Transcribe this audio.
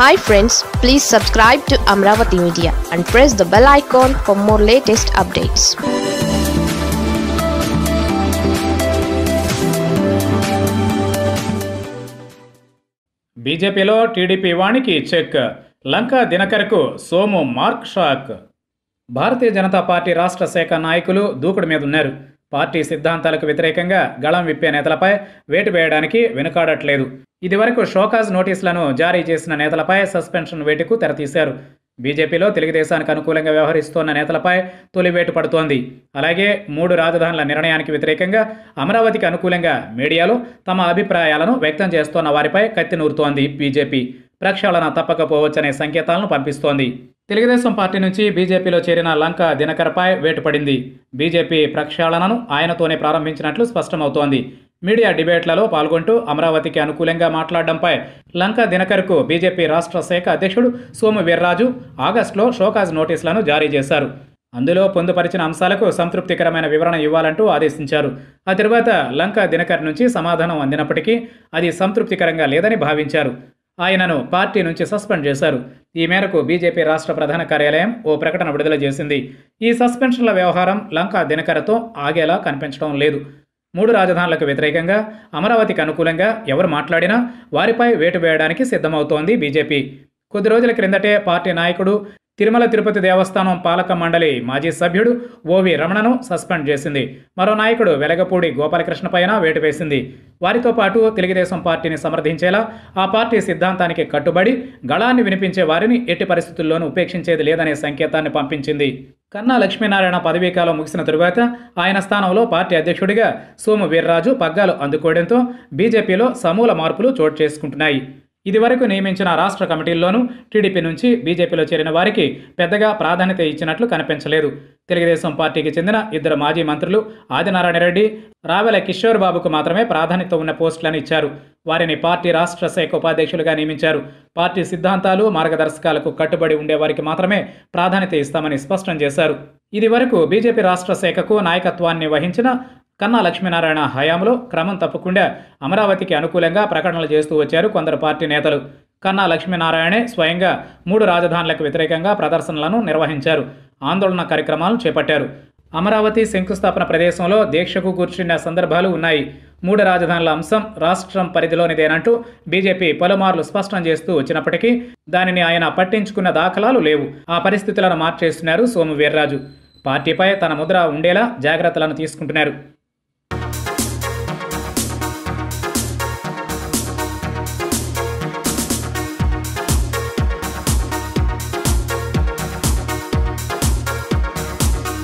hi friends please subscribe to Amaravati media and press the bell icon for more latest updates బీజేపీలో TDP వాణికి check Lanka దినకరకు Somu mark shock Bharatiya Janata party రాష్ట్ర శాఖ నాయకులు దూకుడు మీద ఉన్నారు పార్టీ సిద్ధాంతాలకు వ్యతిరేకంగా గళం విప్పే నేతలపై వేటు వేయడానికి వెనుకాడట్లేదు ఇదివరకు షోకాజ్ నోటీసులను జారీ చేసిన నేతలపై సస్పెన్షన్ వేటుకు తెరతీశారు బీజేపీలో తెలుగుదేశానికి అనుకూలంగా వ్యవహరిస్తోన్న నేతలపై తొలివేటు పడుతోంది అలాగే మూడు రాజధానుల నిర్ణయానికి వ్యతిరేకంగా అమరావతికి అనుకూలంగా మీడియాలో తమ అభిప్రాయాలను వ్యక్తం చేస్తోన్న వారిపై కత్తినూరుతోంది బీజేపీ ప్రక్షాళన తప్పకపోవచ్చనే సంకేతాలను పంపిస్తోంది తెలుగుదేశం పార్టీ నుంచి బీజేపీలో చేరిన లంక దినకరపై వేటుపడింది బీజేపీ ప్రక్షాళనను ఆయనతోనే ప్రారంభించినట్లు స్పష్టమవుతోంది మీడియా డిబేట్లలో పాల్గొంటూ అమరావతికి అనుకూలంగా మాట్లాడడంపై లంక దినకర్కు బీజేపీ రాష్ట్ర శాఖ అధ్యక్షుడు సోము వీర్రాజు ఆగస్టులో షోకాజ్ నోటీసులను జారీ చేశారు అందులో పొందుపరిచిన అంశాలకు సంతృప్తికరమైన వివరణ ఇవ్వాలంటూ ఆదేశించారు ఆ తర్వాత లంక దినకర్ నుంచి సమాధానం అందినప్పటికీ అది సంతృప్తికరంగా లేదని భావించారు ఆయనను పార్టీ నుంచి సస్పెండ్ చేశారు ఈ మేరకు బీజేపీ రాష్ట్ర ప్రధాన కార్యాలయం ఓ ప్రకటన విడుదల చేసింది ఈ సస్పెన్షన్ల వ్యవహారం లంకా దినకరతో ఆగేలా కనిపించడం లేదు మూడు రాజధానులకు వ్యతిరేకంగా అమరావతికి అనుకూలంగా ఎవరు మాట్లాడినా వారిపై వేటు వేయడానికి సిద్ధమవుతోంది బీజేపీ కొద్ది రోజుల క్రిందటే పార్టీ నాయకుడు తిరుమల తిరుపతి దేవస్థానం పాలక మండలి మాజీ సభ్యుడు ఓవి రమణను సస్పెండ్ చేసింది మరో నాయకుడు వెలగపూడి గోపాలకృష్ణ పైన వేటు వేసింది వారితో పాటు తెలుగుదేశం పార్టీని సమర్థించేలా ఆ పార్టీ సిద్ధాంతానికి కట్టుబడి గళాన్ని వినిపించే వారిని ఎట్టి పరిస్థితుల్లోనూ ఉపేక్షించేది లేదనే సంకేతాన్ని పంపించింది కన్నా లక్ష్మీనారాయణ పదవీకాలం ముగిసిన తరువాత ఆయన స్థానంలో పార్టీ అధ్యక్షుడిగా సోము వీర్రాజు పగ్గాలు అందుకోవడంతో బీజేపీలో సమూల మార్పులు చోటు చేసుకుంటున్నాయి ఇదివరకు నియమించిన రాష్ట్ర కమిటీల్లోనూ టీడీపీ నుంచి బీజేపీలో చేరిన వారికి పెద్దగా ప్రాధాన్యత ఇచ్చినట్లు కనిపించలేదు తెలుగుదేశం పార్టీకి చెందిన ఇద్దరు మాజీ మంత్రులు ఆదినారాయణ రెడ్డి రావెల కిషోర్ బాబుకు మాత్రమే ప్రాధాన్యత ఉన్న పోస్టులను ఇచ్చారు వారిని పార్టీ రాష్ట్ర శాఖ ఉపాధ్యక్షులుగా నియమించారు పార్టీ సిద్ధాంతాలు మార్గదర్శకాలకు కట్టుబడి ఉండేవారికి మాత్రమే ప్రాధాన్యత ఇస్తామని స్పష్టం చేశారు ఇది వరకు బీజేపీ రాష్ట్ర శాఖకు నాయకత్వాన్ని వహించిన కన్నా లక్ష్మీనారాయణ హయాంలో క్రమం తప్పకుండా అమరావతికి అనుకూలంగా ప్రకటనలు చేస్తూ వచ్చారు కొందరు పార్టీ నేతలు కన్నా లక్ష్మీనారాయణే స్వయంగా మూడు రాజధానులకు వ్యతిరేకంగా ప్రదర్శనలను నిర్వహించారు ఆందోళన కార్యక్రమాలు చేపట్టారు అమరావతి శంకుస్థాపన ప్రదేశంలో దీక్షకు కూర్చున్న సందర్భాలు ఉన్నాయి మూడు రాజధానుల అంశం రాష్ట్రం పరిధిలోనిదేనంటూ బీజేపీ పలుమార్లు స్పష్టం చేస్తూ వచ్చినప్పటికీ దానిని ఆయన పట్టించుకున్న దాఖలాలు లేవు ఆ పరిస్థితులను మార్చేస్తున్నారు సోము వీర్రాజు పార్టీపై తన ముద్ర ఉండేలా జాగ్రత్తలను తీసుకుంటున్నారు